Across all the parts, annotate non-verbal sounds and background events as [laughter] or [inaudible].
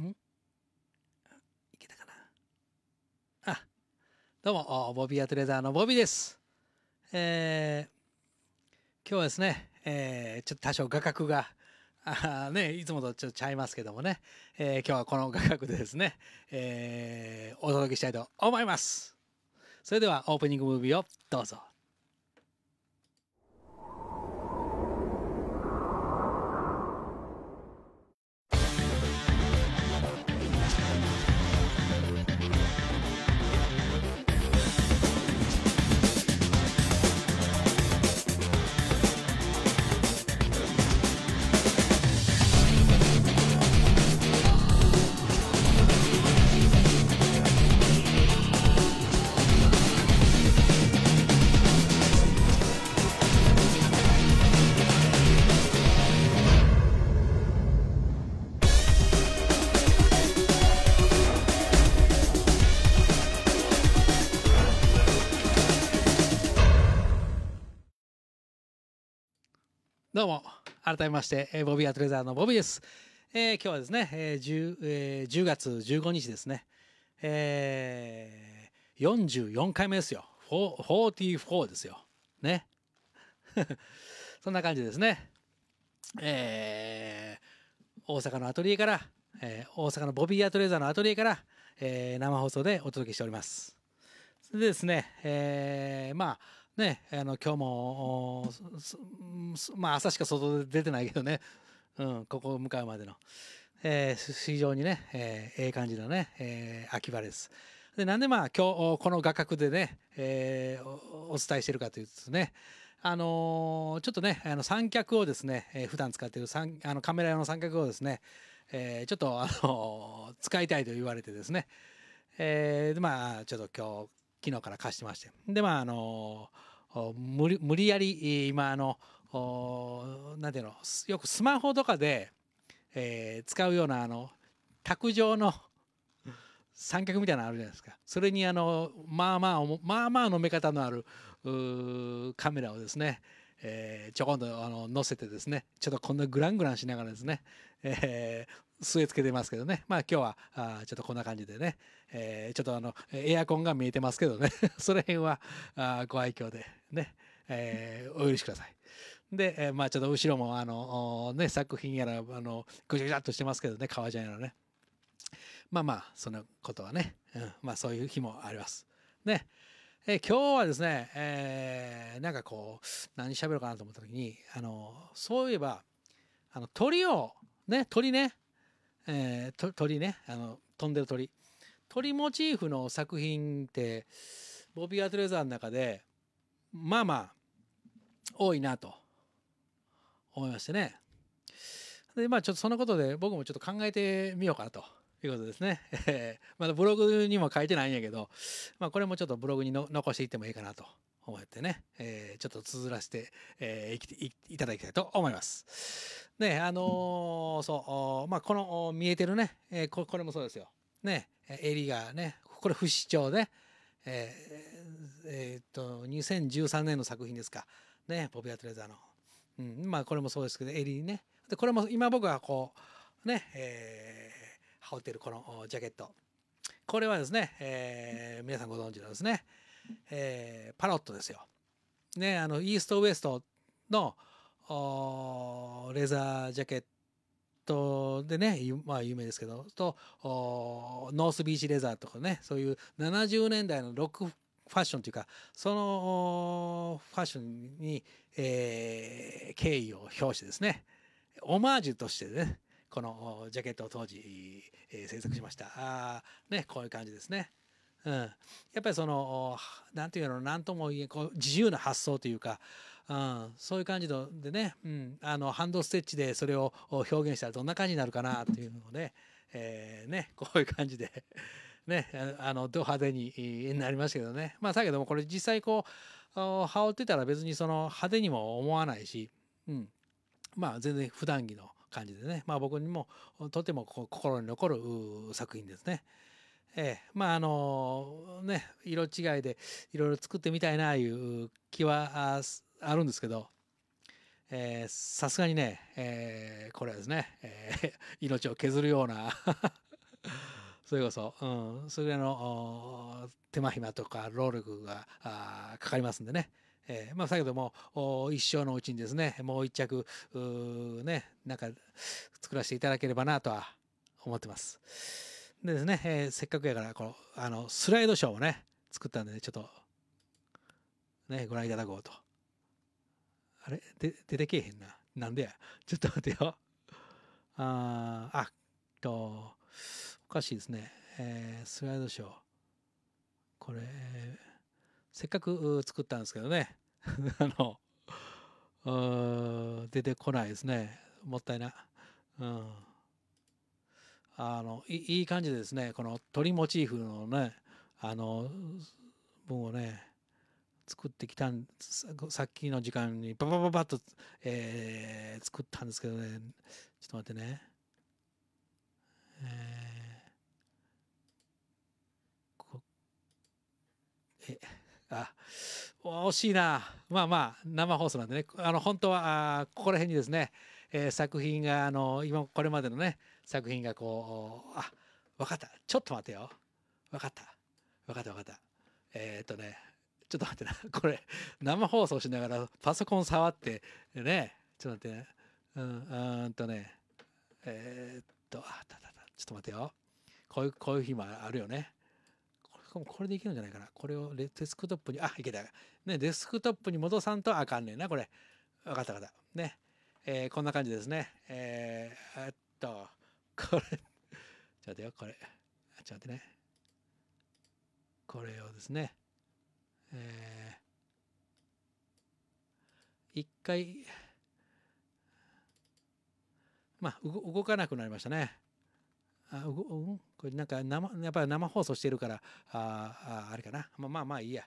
んいけたかなあ、どうも、ボビーアトレーザーのボビーです。えー、今日はですね、えー、ちょっと多少画角が、あね、いつもとちょっとちゃいますけどもね、えー、今日はこの画角でですね、えー、お届けしたいと思います。それではオープニングムービーをどうぞ。どうも、改めまして、ボビーアトレザーのボビーです。えー、今日はですね、えー 10, えー、10月15日ですね、えー、44回目ですよ。44ですよ。ね。[laughs] そんな感じですね。えー、大阪のアトリエから、えー、大阪のボビーアトレザーのアトリエから、えー、生放送でお届けしております。でですね、えー、まあ、ね、あの今日も、まあ、朝しか外で出てないけどね、うん、ここを向かうまでの、えー、非常にね、えー、ええ感じのね、えー、秋晴れです。でなんでまあ今日この画角でね、えー、お伝えしてるかというとですねあのー、ちょっとねあの三脚をですね、えー、普段使っている三あのカメラ用の三脚をですね、えー、ちょっと、あのー、使いたいと言われてですね、えー、まあちょっと今日昨日から貸してましてでまああの無理無理やり今あの何ていうのよくスマホとかで、えー、使うようなあの卓上の三脚みたいなのあるじゃないですかそれにあのまあまあまあまあの目方のあるカメラをですねえー、ちょこんとあの載せてですねちょっとこんなグラングランしながらですね、えー、据え付けてますけどね。まあ今日は、あちょっとこんな感じでね、えー、ちょっとあの、エアコンが見えてますけどね、[laughs] その辺はあご愛嬌でね、えー、お許しください。で、えー、まあちょっと後ろもあの、ね、作品やら、あの、ぐちゃぐちゃっとしてますけどね、革ジャンやらね。まあまあ、そのことはね、うん、まあそういう日もあります。ね。えー、今日はですね、えー、なんかこう、何喋ろうかなと思った時に、あの、そういえば、あの、鳥を、ね、鳥ね、えー、鳥ねあの飛んでる鳥鳥モチーフの作品ってボビー・アトレザーの中でまあまあ多いなと思いましてねでまあちょっとそのことで僕もちょっと考えてみようかなということですね、えまだブログにも書いてないんやけど、まあ、これもちょっとブログに残していってもいいかなと思ってね、えー、ちょっと綴らせて、えー、いただきたいと思います。ね、あのー、そう、まあ、この見えてるね、えーこ、これもそうですよ。ね、え襟がね、これ不死鳥で、えー、えー、っと、2013年の作品ですか。ね、ポピュア・トレザーの。うん、まあ、これもそうですけど、襟ね。で、これも今僕がこう、ね、えー、羽織ってるこのジャケット。これはですね、えー、皆さんご存知のですね、えー、パロットですよ。ね、あのイーストウエストのレザージャケットでね、まあ有名ですけど、とノースビーチレザーとかね、そういう70年代のロックファッションというか、そのファッションに、えー、敬意を表してですね、オマージュとしてね、このジャケットを当時、えー、制作しました。あね、こういう感じですね。うん、やっぱりその何て言うの何とも言えこう自由な発想というか、うん、そういう感じのでね、うん、あのハンドステッチでそれを表現したらどんな感じになるかなというのをね,、えー、ねこういう感じでねあのド派手になりましたけどねまあだけどもこれ実際こう羽織ってたら別にその派手にも思わないし、うん、まあ全然普段着の感じでね、まあ、僕にもとても心に残る作品ですね。ええ、まああのね色違いでいろいろ作ってみたいないう気はあるんですけどさすがにね、えー、これはですね、えー、命を削るような [laughs] それこそ、うん、それぐらいの手間暇とか労力がかかりますんでね。えー、まあ、先ほども一生のうちにですね、もう一着、ね、なんか作らせていただければなとは思ってます。でですね、えー、せっかくやからこのあのスライドショーをね作ったんで、ね、ちょっとねご覧いただこうとあれで出てけえへんななんでや [laughs] ちょっと待てよああとおかしいですね、えー、スライドショーこれせっかく作ったんですけどね [laughs] あの出てこないですねもったいなうんあのいい感じでですねこの鳥モチーフのねあの文をね作ってきたんさっきの時間にババババッと、えー、作ったんですけどねちょっと待ってね、えー、えあ惜しいなまあまあ生放送なんでねあの本当はあここら辺にですねえー、作品があの今これまでのね作品がこうあ分かったちょっと待てよ分かった分かった分かったえー、っとねちょっと待ってな [laughs] これ生放送しながらパソコン触ってねちょっと待ってねうんうんとねえー、っとあたたたちょっと待てよこういうこういう日もあるよねこれでいけるんじゃないかなこれをデスクトップにあいけたねデスクトップに戻さんとあかんねんなこれ分かった分かったねえー、こんな感じですね。えー、っと、これ、ちょっと待てよ、これ。ちょっと待ってね。これをですね、えー、一回、まあ、動かなくなりましたね。あうこれなんか生やっぱり生放送してるからあああれかな、まあ、まあまあいいや、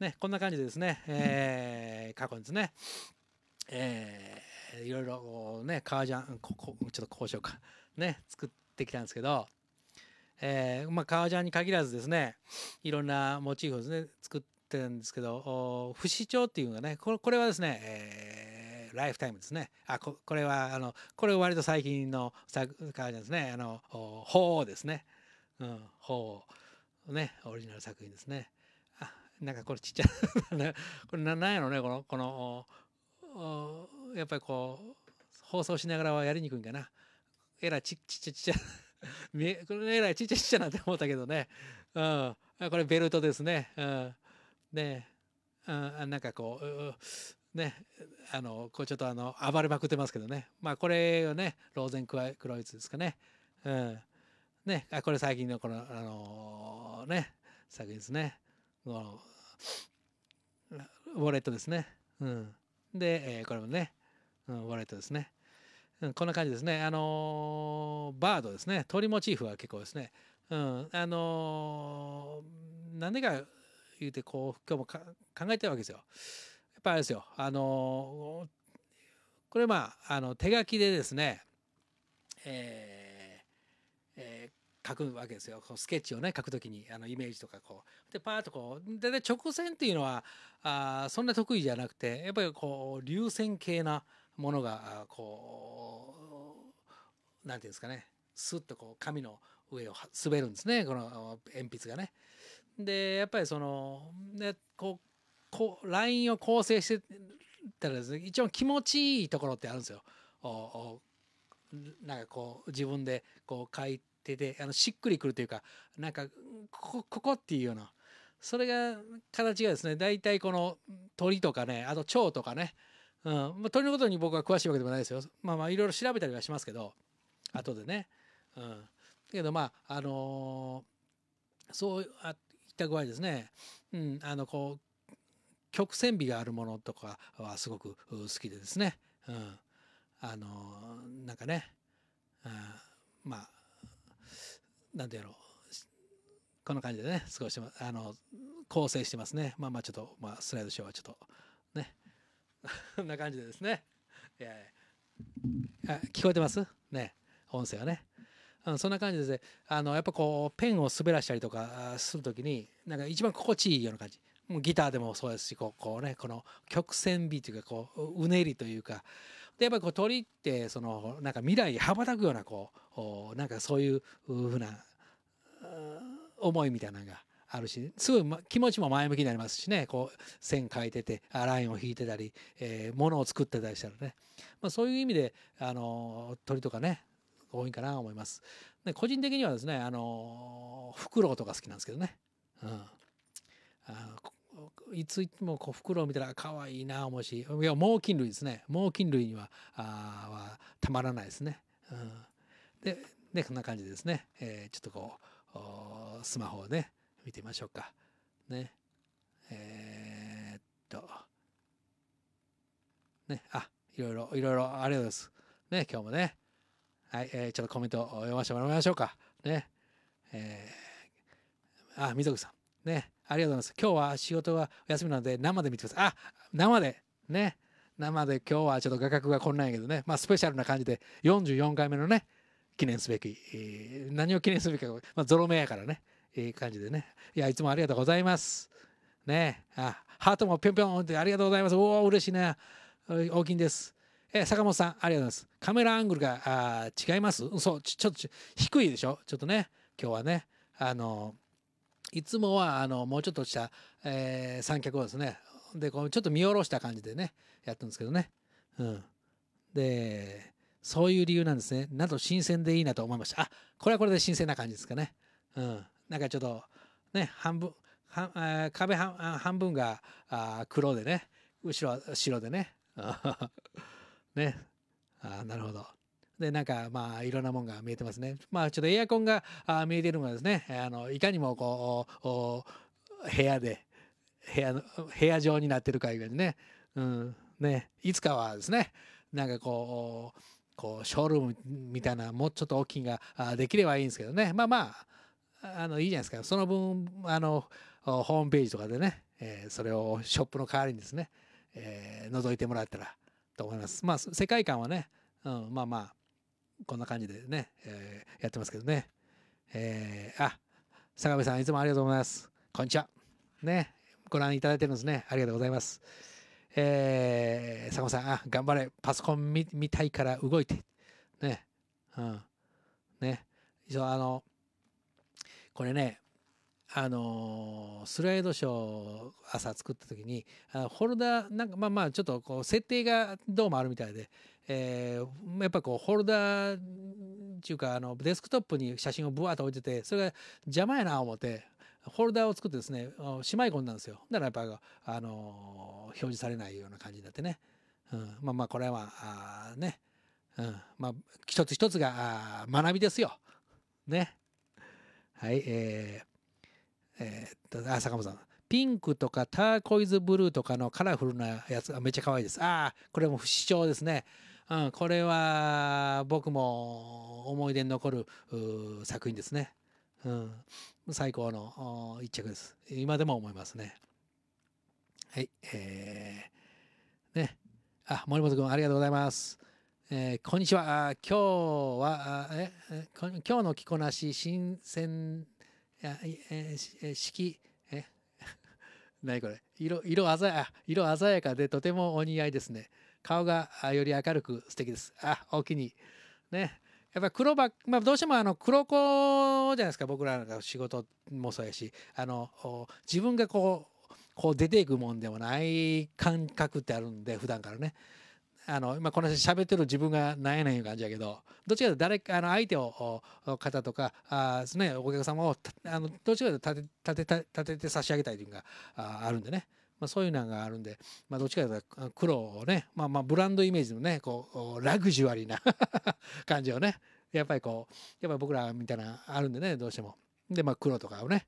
ね、こんな感じでですね、えー、過去ですね、えーいろいろこうね革ジャンここちょっと交渉か [laughs] ね作ってきたんですけど、えー、まあ革ジャンに限らずですねいろんなモチーフをですね作ってるんですけど不死鳥っていうのがねこれこれはですね、えー、ライフタイムですねあここれはあのこれ割と最近の革ジャンですねあの鳳凰ですね、うん、鳳凰ねオリジナル作品ですねあなんかこれちっちゃい [laughs] これななんやろねこのこのおやっぱりこう放送しながらはやりにくいんかなえらいちっちゃちっちゃ [laughs] これえらいちっちゃちっちゃなって思ったけどね、うん、これベルトですね、うん、ねうん、なんかこうねあのこうちょっとあの暴れまくってますけどねまあこれをねローゼンクロイツですかね,、うん、ねあこれ最近のこのあのー、ね作品ですねこのウォレットですね、うん、で、えー、これもねうん、ワレットですね。うん、こんな感じですね。あのー、バードですね。鳥モチーフは結構ですね。うん、あのー、でか言うて、こう、今日も考えてるわけですよ。やっぱあれですよ。あのー、これまあ、あの、手書きでですね、えー、えー、書くわけですよ。こうスケッチをね、書くときに、あの、イメージとかこう。で、パーッとこう、だいたい直線っていうのは、あそんな得意じゃなくて、やっぱりこう、流線形な、ものがこうなんていうんですかねスッとこう紙の上を滑るんですねこの鉛筆がね。でやっぱりそのねこうこうラインを構成してたらですね一応気持ちいいところってあるんですよ。おおなんかこう自分でこう書いててあのしっくりくるというかなんかここここっていうようなそれが形がですね大体この鳥とかねあと蝶とかねうん、まあ、鳥のことに僕は詳しいわけでもないですよ。まあまあいろいろ調べたりはしますけど、後でね。うん。だけどまあ、あのー、そういった具合ですね。うん、あの、こう、曲線美があるものとかはすごく好きでですね。うん。あのー、なんかね、うん、まあ、なんてやろう。こんな感じでね、少し、あの、構成してますね。まあまあちょっと、まあスライドショーはちょっとんな感じでですね。え聞こえてますね。音声はね。うん、そんな感じで、ね、あのやっぱこうペンを滑らしたりとかする時になんか一番心地いいような感じもうギターでもそうですしこうこうねこの曲線美というかこううねりというかでやっぱりこう鳥ってそのなんか未来へ羽ばたくようなこうなんかそういうふうな思いみたいなのがあるしすぐ気持ちも前向きになりますしねこう線描いててラインを引いてたり、えー、物を作ってたりしたらね、まあ、そういう意味であの鳥とかね多いかなと思います。で個人的にはですねあのフクロウとか好きなんですけどね。うん、あいついつもこうフクロウ見たら可愛いな思うしいや猛禽類ですね猛禽類にはあはたまらないですね。うん、ででこんな感じでですね、えー、ちょっとこうスマホをね見てみましょうか。ね。えー、っと。ね。あ、いろいろ、いろいろありがとうございます。ね、今日もね。はい、えー、ちょっとコメントを読ませてもらいましょうか。ね。えー、あ、みぞくさん。ね。ありがとうございます。今日は仕事はお休みなので生で見てください。あ、生で。ね。生で今日はちょっと画角がこんなんやけどね。まあスペシャルな感じで44回目のね、記念すべき。えー、何を記念すべきか、まあ、ゾロ目やからね。え感じでねいやいつもありがとうございますねあハートもぴょんぴょんってありがとうございますおお嬉しいな大きいんですえ坂本さんありがとうございますカメラアングルがあ違いますそうちょっとち低いでしょちょっとね今日はねあのいつもはあのもうちょっとした、えー、三脚をですねでこうちょっと見下ろした感じでねやったんですけどね、うん、でそういう理由なんですねなんと新鮮でいいなと思いましたあこれはこれで新鮮な感じですかねうんなんかちょっとね半分は壁半分があ黒でね後ろは白でね [laughs] ねあなるほどでなんかまあいろんなもんが見えてますねまあちょっとエアコンがあ見えてるのがですねあのいかにもこう部屋で部屋の部屋状になってるかいうにね,、うん、ねいつかはですねなんかこうこうショールームみたいなもうちょっと大きいができればいいんですけどねまあまああのいいじゃないですかその分あのホームページとかでね、えー、それをショップの代わりにですね、えー、覗いてもらえたらと思いますまあ世界観はね、うん、まあまあこんな感じでね、えー、やってますけどねえー、あ坂部さんいつもありがとうございますこんにちはねご覧いただいてるんですねありがとうございますえー、坂本さんあ頑張れパソコン見見たいから動いてねうんねあのこれねあのスライドショーを朝作った時にあフォルダなんかまあまあちょっとこう設定がどうもあるみたいで、えー、やっぱこうフォルダっていうかあのデスクトップに写真をぶわっと置いててそれが邪魔やな思ってフォルダを作ってですねしまい込んだんですよだからやっぱ、あの表示されないような感じになってね、うん、まあまあこれはあね、うん、まあ一つ一つが学びですよねはい、えー、えー、あ、坂本さん。ピンクとかターコイズブルーとかのカラフルなやつがめっちゃ可愛いです。ああ、これも不死鳥ですね。うん、これは僕も思い出に残る作品ですね。うん、最高の一着です。今でも思いますね。はい、えー、ね。あ、森本君ありがとうございます。えー、こんにちは。あ今日はえ今日の着こなし新鮮やえー、式え [laughs] 何これ色色鮮や色鮮やかでとてもお似合いですね。顔がより明るく素敵です。あお気にね。やっぱ黒ばまあ、どうしてもあの黒子じゃないですか僕らの仕事もそうやしあの自分がこうこう出ていくもんでもない感覚ってあるんで普段からね。あの今この話喋ってる自分がなんやねんいう感じやけどどっちかと誰かあの相手を方とかあです、ね、お客様をあのどっちかと立て立て立てて差し上げたいというのがあるんでね。まあ、そういうのがあるんで、まあ、どっちかというと黒をね、まあ、まあブランドイメージのねこうラグジュアリーな [laughs] 感じをねやっぱりこうやっぱり僕らみたいなあるんでねどうしてもでまあ黒とかをね、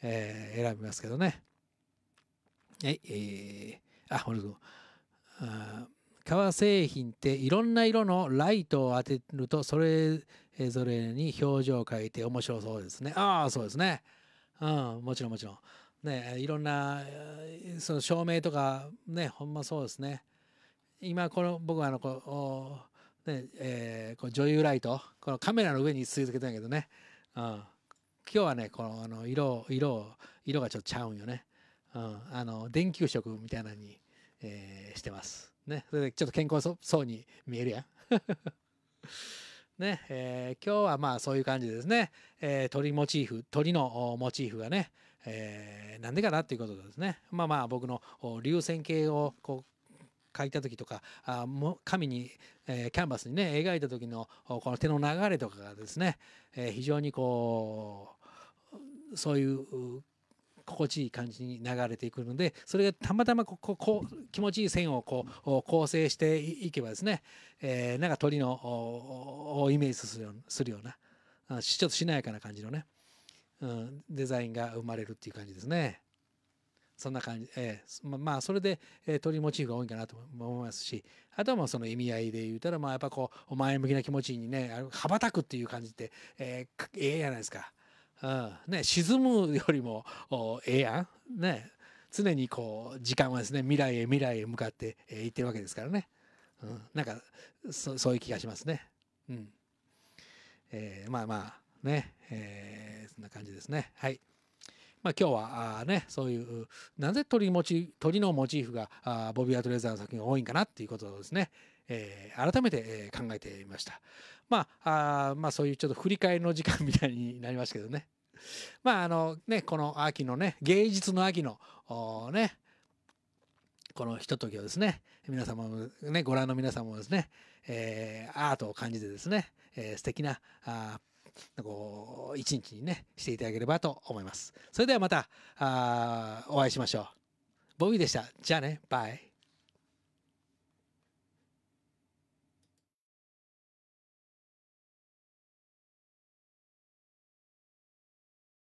えー、選びますけどねええー、あほんとあ革製品っていろんな色のライトを当てるとそれぞれに表情を変えて面白そうですねああそうですねうんもちろんもちろんねいろんなその照明とかねほんまそうですね今この僕はあのこう、ねえー、こう女優ライトこのカメラの上に吸い付けたんやけどね、うん、今日はねこのあの色色色がちょっとちゃうんよね、うん、あの電球色みたいなのに、えー、してますね、それでちょっと健康そうに見えるやん。[laughs] ね、えー、今日はまあそういう感じですね。えー、鳥モチーフ、鳥のモチーフがね、えー、なんでかなっていうことですね。まあまあ僕の流線形をこう書いた時とか、あも紙に、えー、キャンバスにね、描いた時のこの手の流れとかがですね、えー、非常にこう、そういう心地いい感じに流れていくのでそれがたまたまこここう気持ちいい線をこう構成していけばですね、えー、なんか鳥のをイメージするようするようなちょっとしなやかな感じのね、うん、デザインが生まれるっていう感じですね。そんな感じ、えー、まあそれで、えー、鳥モチーフが多いかなと思いますしあとはもうその意味合いで言うたらまあやっぱこう前向きな気持ちにね羽ばたくっていう感じって、えー、ええー、やないですかね、沈むよりもええやん、ね、常にこう時間はですね未来へ未来へ向かってい、えー、ってるわけですからね、うん、なんかそういう気がしますね。うんえー、まあまあね、えー、そんな感じですね。はいまあ、今日はあねそういうなぜ鳥鳥のモチーフがあボビー・アトレザーの作品が多いんかなっていうことをですね、えー、改めて、考えてみました。まあ、あまあそういうちょっと振り返りの時間みたいになりますけどね。[laughs] まああのね、この秋のね、芸術の秋のね、このひとときをですね、皆様も、ね、ご覧の皆様もですね、えー、アートを感じてですね、えー、素敵な、あこう、一日にね、していただければと思います。それではまた、あお会いしましょう。ボビーでした。じゃあね、バイ。